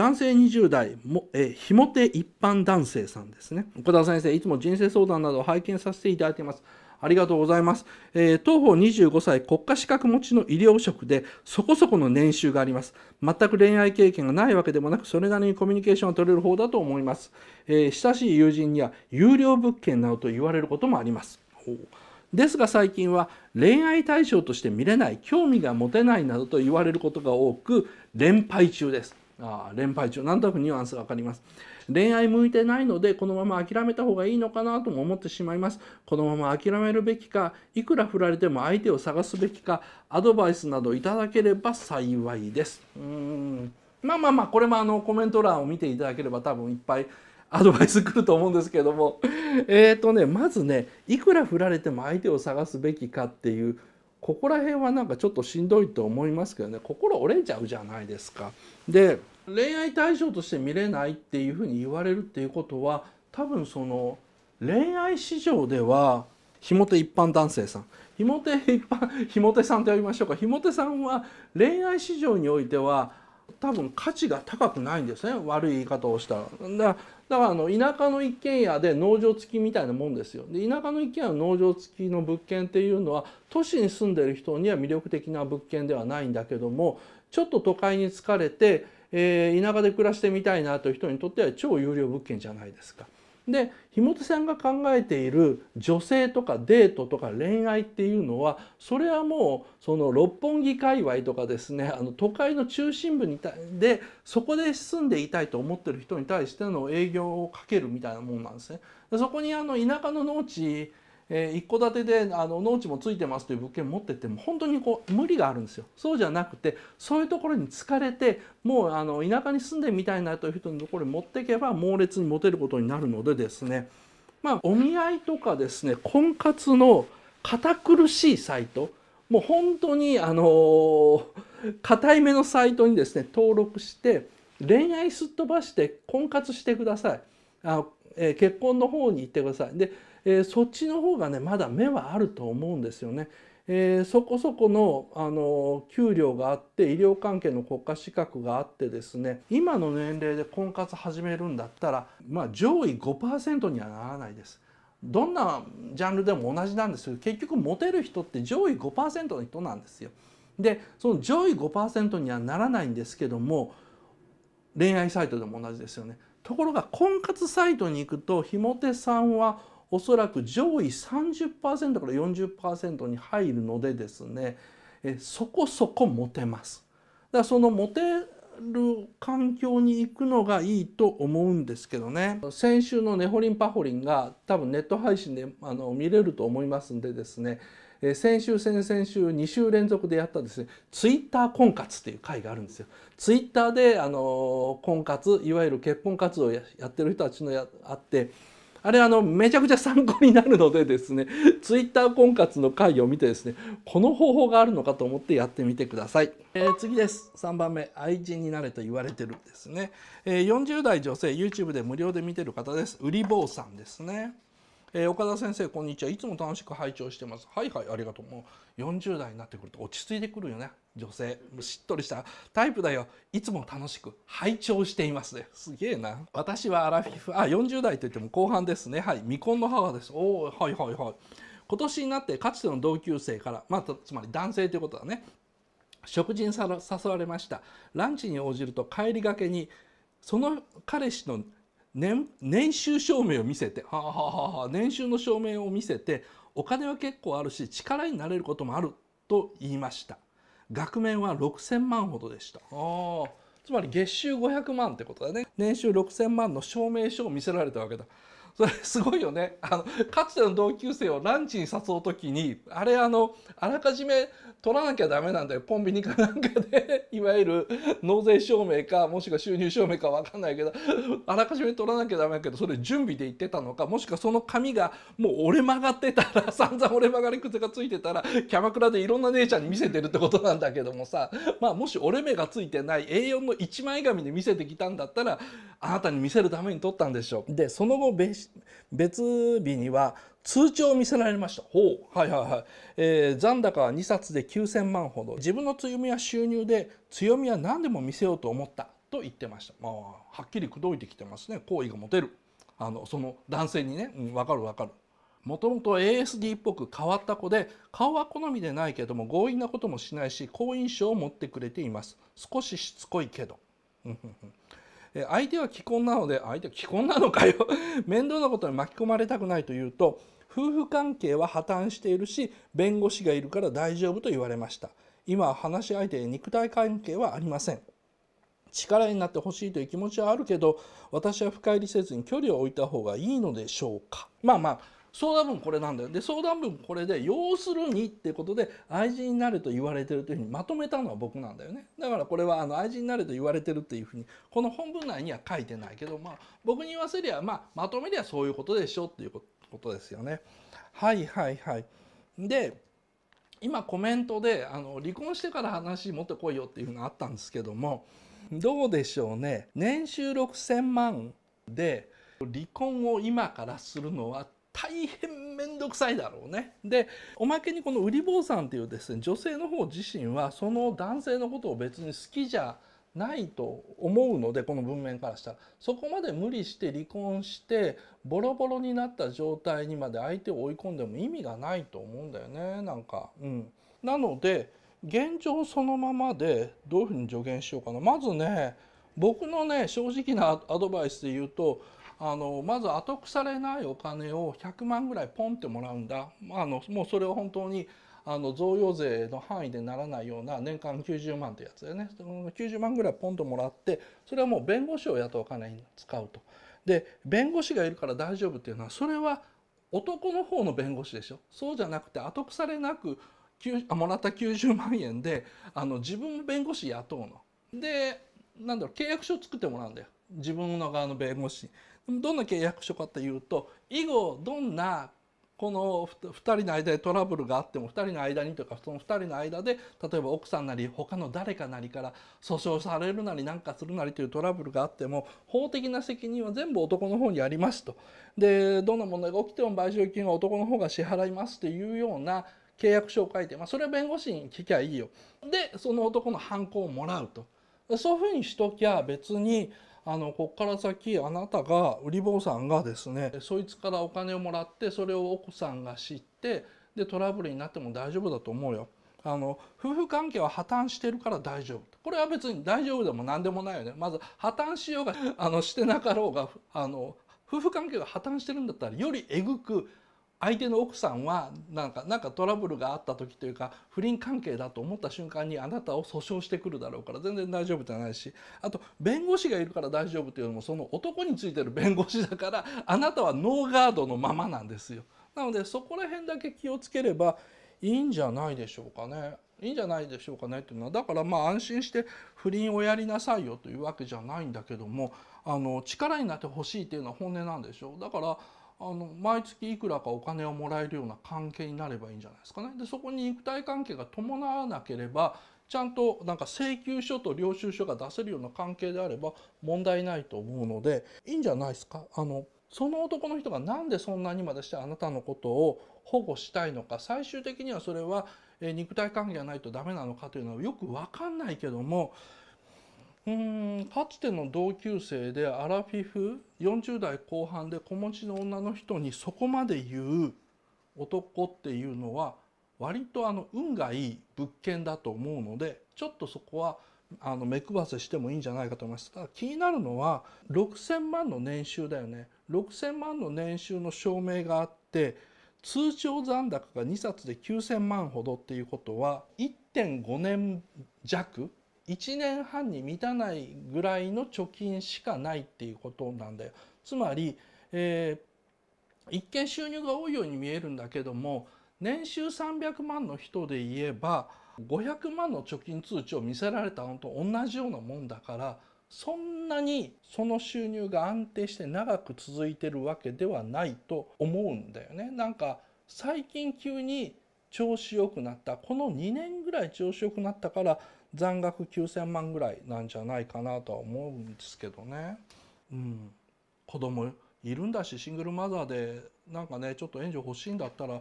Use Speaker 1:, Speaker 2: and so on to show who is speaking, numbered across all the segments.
Speaker 1: 男性20代も、えー、ひもて一般男性さんですね岡田先生いつも人生相談などを拝見させていただいていますありがとうございます、えー、当方25歳国家資格持ちの医療職でそこそこの年収があります全く恋愛経験がないわけでもなくそれなりにコミュニケーションを取れる方だと思います、えー、親しい友人には有料物件などと言われることもありますですが最近は恋愛対象として見れない興味が持てないなどと言われることが多く連敗中ですあ連敗中なんとなくニュアンスが分かります恋愛向いてないのでこのまま諦めた方がいいのかなとも思ってしまいますこのまま諦めるべきかいくら振られても相手を探すべきかアドバイスなどいただければ幸いですうんまあまあまあこれもあのコメント欄を見ていただければ多分いっぱいアドバイス来ると思うんですけどもえっとねまずねいくら振られても相手を探すべきかっていうここら辺はなんかちょっとしんどいと思いますけどね心折れちゃうじゃないですか。で恋愛対象として見れないっていうふうに言われるっていうことは多分その恋愛市場ではひもて一般男性さんひもて一般 ひもてさんと呼びましょうかひもてさんは恋愛市場においては多分価値が高くないんですね悪い言い方をしたら。だからあの田舎の一軒家で農場付きみたいなもんですよ。で田舎の一軒家の農場付きの物件っていうのは都市に住んでる人には魅力的な物件ではないんだけどもちょっと都会に疲れてえー、田舎で暮らしてみたいなという人にとっては超有料物件じゃないですか。で日本さんが考えている女性とかデートとか恋愛っていうのはそれはもうその六本木界隈とかですねあの都会の中心部にたでそこで住んでいたいと思ってる人に対しての営業をかけるみたいなもんなんですね。でそこにあの田舎の農地えー、一戸建てであの農地もついてますという物件持ってっても本当にこう無理があるんですよそうじゃなくてそういうところに疲れてもうあの田舎に住んでみたいなという人のところに持っていけば猛烈に持てることになるのでですねまあお見合いとかですね婚活の堅苦しいサイトもう本当にあの硬いめのサイトにですね登録して恋愛すっ飛ばして婚活してくださいあ、えー、結婚の方に行ってくださいでえー、そっちの方がねまだ目はあると思うんですよね。えー、そこそこのあの給料があって医療関係の国家資格があってですね今の年齢で婚活始めるんだったら、まあ、上位5%にはならないです。どんなジャンルでも同じなんですけど結局モテる人って上位5%の人なんですよ。でその上位5%にはならないんですけども恋愛サイトでも同じですよね。ところが婚活サイトに行くとひもてさんはおそらく上位30%から40%に入るのでですねえそこそこモテます。だそのモテる環境に行くのがいいと思うんですけどね先週の「ネホリンパホリン」が多分ネット配信であの見れると思いますんでですねえ先週先々週2週連続でやったですねツイッター婚活っていう会があるんですよ。ツイッターであの婚活いわゆる結婚活動をやってる人たちのやあってあれあのめちゃくちゃ参考になるのでですね Twitter 婚活の会議を見てですねこの方法があるのかと思ってやってみてください、えー、次です3番目愛人になれと言われてるですね、えー、40代女性 YouTube で無料で見てる方ですうり坊さんですねえー、岡田先生こんにちはいつも楽しく拝聴してますはいはいありがとうもう40代になってくると落ち着いてくるよね女性しっとりしたタイプだよいつも楽しく拝聴していますねすげえな私はアラフィフあ40代といっても後半ですねはい未婚の母ですおおはいはいはい今年になってかつての同級生から、まあ、つまり男性ということだね食事に誘われましたランチに応じると帰りがけにその彼氏の年年収証明を見せてははは年収の証明を見せてお金は結構あるし力になれることもあると言いました額面は6000万ほどでしたつまり月収500万ってことだね年収6000万の証明書を見せられたわけだそれすごいよねあのかつての同級生をランチに誘う時にあれあのあらかじめ取らなきゃダメなんだよコンビニかなんかで いわゆる納税証明かもしくは収入証明か分かんないけどあらかじめ取らなきゃダメだけどそれ準備で言ってたのかもしくはその紙がもう折れ曲がってたら 散々折れ曲がり癖がついてたらキャバクラでいろんな姉ちゃんに見せてるってことなんだけどもさまあもし折れ目がついてない A4 の一枚紙で見せてきたんだったらあなたに見せるために取ったんでしょう。でその後別日には通帳を見せられましたほうはいはいはい、えー、残高は2冊で9,000万ほど自分の強みは収入で強みは何でも見せようと思ったと言ってました、まあ、はっきり口説いてきてますね好意が持てるあのその男性にね、うん、分かる分かるもともと ASD っぽく変わった子で顔は好みでないけども強引なこともしないし好印象を持ってくれています少ししつこいけど相手は既婚なので相手は既婚なのかよ 面倒なことに巻き込まれたくないというと夫婦関係は破綻しているし弁護士がいるから大丈夫と言われました今は話し相手に肉体関係はありません力になってほしいという気持ちはあるけど私は深入りせずに距離を置いた方がいいのでしょうかまあまあ相談文これなんだよで相談文これで「要するに」ってことで愛人になれと言われてるというふうにまとめたのは僕なんだよねだからこれはあの愛人になれと言われてるっていうふうにこの本文内には書いてないけど、まあ、僕に言わせりゃ、まあ、まとめりゃそういうことでしょっていうことですよね。はいはいはい、で今コメントであの離婚してから話持ってこいよっていうのあったんですけどもどうでしょうね年収6,000万で離婚を今からするのは大変面倒くさいだろうね。でおまけにこの売り坊さんっていうですね女性の方自身はその男性のことを別に好きじゃないと思うのでこの文面からしたらそこまで無理して離婚してボロボロになった状態にまで相手を追い込んでも意味がないと思うんだよねなんか。うん、なので現状そのままでどういうふうに助言しようかな。まずね僕のね正直なアドバイスで言うとあのまず後腐れないお金を100万ぐらいポンってもらうんだあのもうそれを本当にあの贈与税の範囲でならないような年間90万ってやつだよね90万ぐらいポンともらってそれはもう弁護士を雇うお金に使うと。で弁護士がいるから大丈夫っていうのはそれは男の方の弁護士でしょそうじゃなくて後腐れなくもらった90万円であの自分弁護士雇うの。でなんだろう契約書を作ってもらうんだよ自分の側の弁護士どんな契約書かというと以後どんなこの2人の間でトラブルがあっても2人の間にというかその2人の間で例えば奥さんなり他の誰かなりから訴訟されるなり何かするなりというトラブルがあっても法的な責任は全部男の方にありますとでどんな問題が起きても賠償金は男の方が支払いますというような契約書を書いて、まあ、それは弁護士に聞きゃいいよでその男の犯行をもらうとそういうふうにしときゃ別にあのこっから先あなたが売り坊さんがですねそいつからお金をもらってそれを奥さんが知ってでトラブルになっても大丈夫だと思うよ。あの夫婦関係は破綻してるから大丈夫これは別に大丈夫でも何でもないよねまず破綻しようがあのしてなかろうがあの夫婦関係が破綻してるんだったらよりえぐく相手の奥さんはなんかなんかトラブルがあった時というか不倫関係だと思った瞬間にあなたを訴訟してくるだろうから全然大丈夫じゃないしあと弁護士がいるから大丈夫というのもその男についてる弁護士だからあなたはノーガードのままなんですよ。なのでそこら辺だけ気をつければいいんじゃないでしょうかね。いいんじゃないでしょうかねっていうのはだからまあ安心して不倫をやりなさいよというわけじゃないんだけどもあの力になってほしいっていうのは本音なんでしょう。だからあの毎月いくらかお金をもらえるような関係になればいいんじゃないですかね。でそこに肉体関係が伴わなければちゃんとなんか請求書と領収書が出せるような関係であれば問題ないと思うのでいいんじゃないですか。あのその男の人が何でそんなにまでしてあなたのことを保護したいのか最終的にはそれは肉体関係がないとダメなのかというのはよく分かんないけどもうんかつての同級生でアラフィフ40代後半で子持ちの女の人にそこまで言う男っていうのは割とあの運がいい物件だと思うのでちょっとそこはあの目配せしてもいいんじゃないかと思いますが気になるのは6,000万の年収だよね6,000万の年収の証明があって通帳残高が2冊で9,000万ほどっていうことは1.5年弱1年半に満たないぐらいの貯金しかないっていうことなんだよ。つまり、えー、一見収入が多いように見えるんだけども年収300万の人で言えば500万の貯金通知を見せられたのと同じようなもんだからそんなにその収入が安定して長く続いてるわけではないと思うんだよね。なんか最近急に調子良くなったこの2年ぐらい調子良くなったから残額9,000万ぐらいなんじゃないかなとは思うんですけどね。うん、子供いるんだしシングルマザーでなんかねちょっと援助欲しいんだったら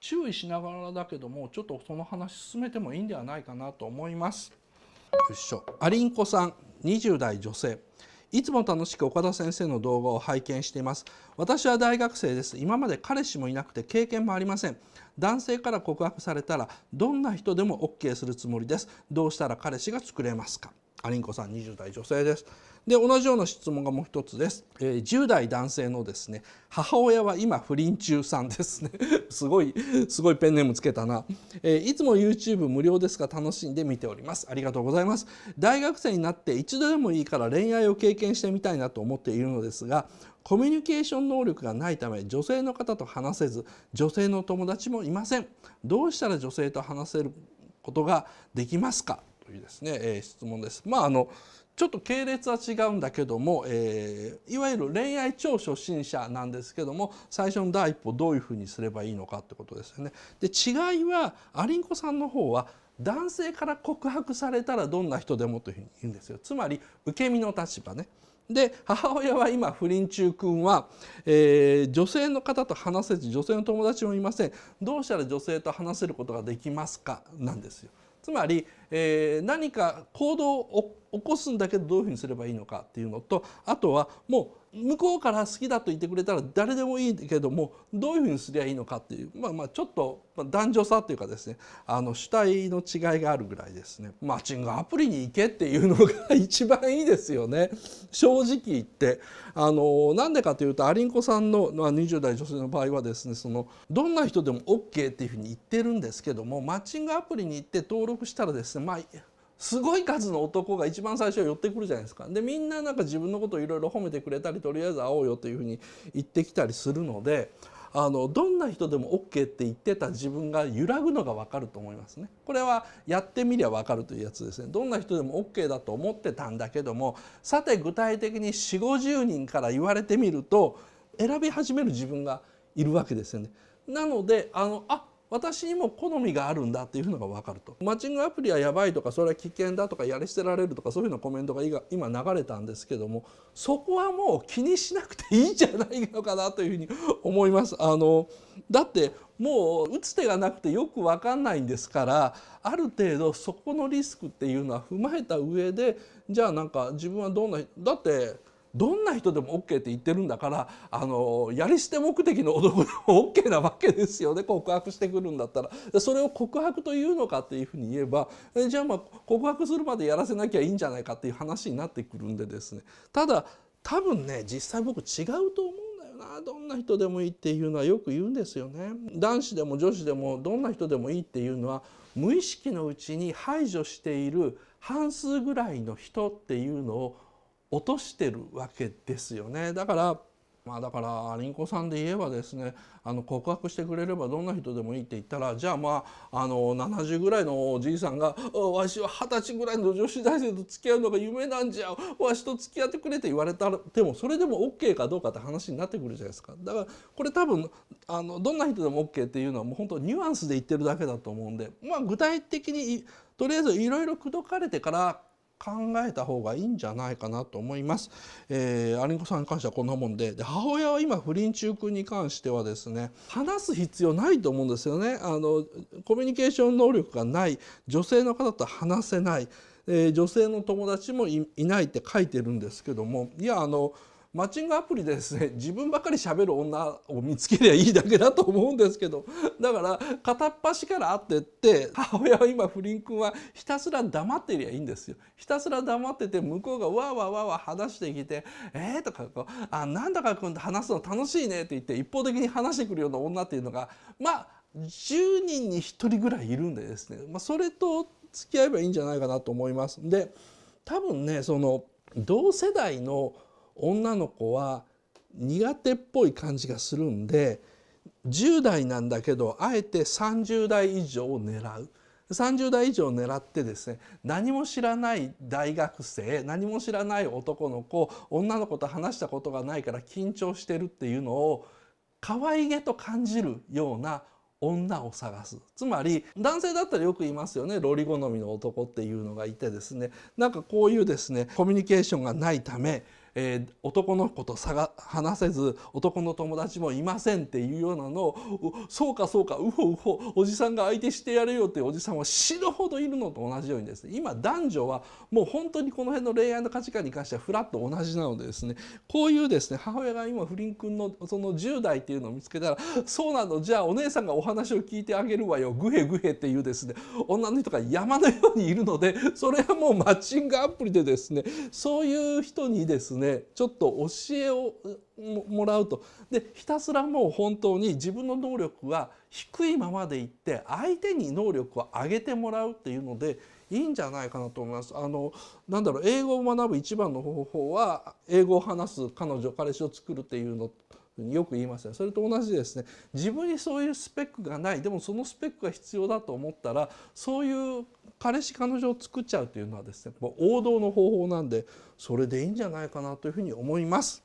Speaker 1: 注意しながらだけどもちょっとその話進めてもいいんではないかなと思います。よいしょアリンコさん20代女性いつも楽しく岡田先生の動画を拝見しています私は大学生です今まで彼氏もいなくて経験もありません男性から告白されたらどんな人でも OK するつもりですどうしたら彼氏が作れますかアリンコさん20代女性です。で同じような質問がもう一つです、えー、10代男性のですね母親は今不倫中さんですね すごいすごいペンネームつけたな、えー、いつも YouTube 無料ですが楽しんで見ておりますありがとうございます大学生になって一度でもいいから恋愛を経験してみたいなと思っているのですがコミュニケーション能力がないため女性の方と話せず女性の友達もいませんどうしたら女性と話せることができますかというですね、えー、質問です。まああのちょっと系列は違うんだけども、えー、いわゆる恋愛超初心者なんですけども最初の第一歩どういうふうにすればいいのかってことですよね。で違いはアリンコさんの方は男性から告白されたらどんな人でもというふうに言うんですよ。つまり受け身の立場ね。で母親は今不倫中君は、えー、女性の方と話せず女性の友達もいませんどうしたら女性と話せることができますかなんですよ。つまりえー、何か行動を起こすんだけどどういうふうにすればいいのかっていうのとあとはもう向こうから好きだと言ってくれたら誰でもいいけどもどういうふうにすりゃいいのかっていう、まあ、まあちょっと男女差というかですねあの主体の違いがあるぐらいですねマッチングアプリに行けっていうのが一番いいですよね正直言ってあのなんでかというとアリンコさんの、まあ、20代女性の場合はですねそのどんな人でも OK っていうふうに言ってるんですけどもマッチングアプリに行って登録したらですねまあすごい数の男が一番最初は寄ってくるじゃないですか。でみんななんか自分のことをいろいろ褒めてくれたりとりあえず会おうよというふうに言ってきたりするのであのどんな人でも OK って言ってた自分が揺らぐのが分かると思いますね。これはやってみりゃ分かるというやつですね。どんな人でも OK だと思ってたんだけどもさて具体的に4 5 0人から言われてみると選び始める自分がいるわけですよね。なのであのあ私にも好みがあるんだっていうのが分かるとマッチングアプリはやばいとかそれは危険だとかやり捨てられるとかそういうのコメントが今流れたんですけどもそこはもう気にしなくていいんじゃないのかなというふうに思います。あのだってもう打つ手がなくてよく分かんないんですからある程度そこのリスクっていうのは踏まえた上でじゃあなんか自分はどんなだってどんな人でも OK って言ってるんだからあのやり捨て目的の男でも OK なわけですよね告白してくるんだったらそれを告白というのかっていうふうに言えばえじゃあまあ告白するまでやらせなきゃいいんじゃないかっていう話になってくるんでですねただ多分ね実際僕違うと思うんだよなどんな人でもいいっていうのはよく言うんですよね男子でも女子でもどんな人でもいいっていうのは無意識のうちに排除している半数ぐらいの人っていうのを落としてるわけですよねだからまあだからりんこさんで言えばですねあの告白してくれればどんな人でもいいって言ったらじゃあまああの70ぐらいのおじいさんが「わしは二十歳ぐらいの女子大生と付き合うのが夢なんじゃわしと付き合ってくれ」って言われたらでもそれでも OK かどうかって話になってくるじゃないですかだからこれ多分あのどんな人でも OK っていうのはもう本当ニュアンスで言ってるだけだと思うんでまあ具体的にとりあえずいろいろ口説かれてから考えた方がいいんじゃないかなと思います。えー、アリンコさんに関してはこんなもんでで母親は今不倫中君に関してはですね話す必要ないと思うんですよね。あのコミュニケーション能力がない女性の方と話せない、えー、女性の友達もいないって書いてるんですけどもいやあのマッチングアプリでですね 自分ばかりしゃべる女を見つけりゃいいだけだと思うんですけど だから片っ端から会ってって 母親は今不倫君はひたすら黙ってりゃいいんですよ。ひたすら黙ってて向こうがわーわーわわ話してきて「えー?」とかこう「あなんだか君と話すの楽しいね」って言って一方的に話してくるような女っていうのがまあ10人に1人ぐらいいるんでですね、まあ、それと付き合えばいいんじゃないかなと思います。で多分ねその同世代の女の子は苦手っぽい感じがするんで10代なんだけどあえて30代以上を狙う30代以上を狙ってですね何も知らない大学生何も知らない男の子女の子と話したことがないから緊張してるっていうのを可愛げと感じるような女を探すつまり男性だったらよく言いますよねロリ好みの男っていうのがいてですねなんかこういうですねコミュニケーションがないためえー、男の子とが話せず男の友達もいませんっていうようなのをそうかそうかうほうほおじさんが相手してやれよっておじさんは死ぬほどいるのと同じようにですね今男女はもう本当にこの辺の恋愛の価値観に関してはフラッと同じなのでですねこういうですね母親が今不倫君のその10代っていうのを見つけたら「そうなのじゃあお姉さんがお話を聞いてあげるわよグヘグヘ」っていうですね女の人が山のようにいるのでそれはもうマッチングアプリでですねそういう人にですねねちょっと教えをもらうとでひたすらもう本当に自分の能力は低いままでいって相手に能力を上げてもらうっていうのでいいんじゃないかなと思います。あのなんだろう英語を学ぶ一番の方法は英語を話す彼女彼氏を作るっていうのふうによく言いますよそれと同じですね自分にそういうスペックがないでもそのスペックが必要だと思ったらそういう彼氏彼女を作っちゃうというのはですね王道の方法なんでそれでいいんじゃないかなというふうに思います。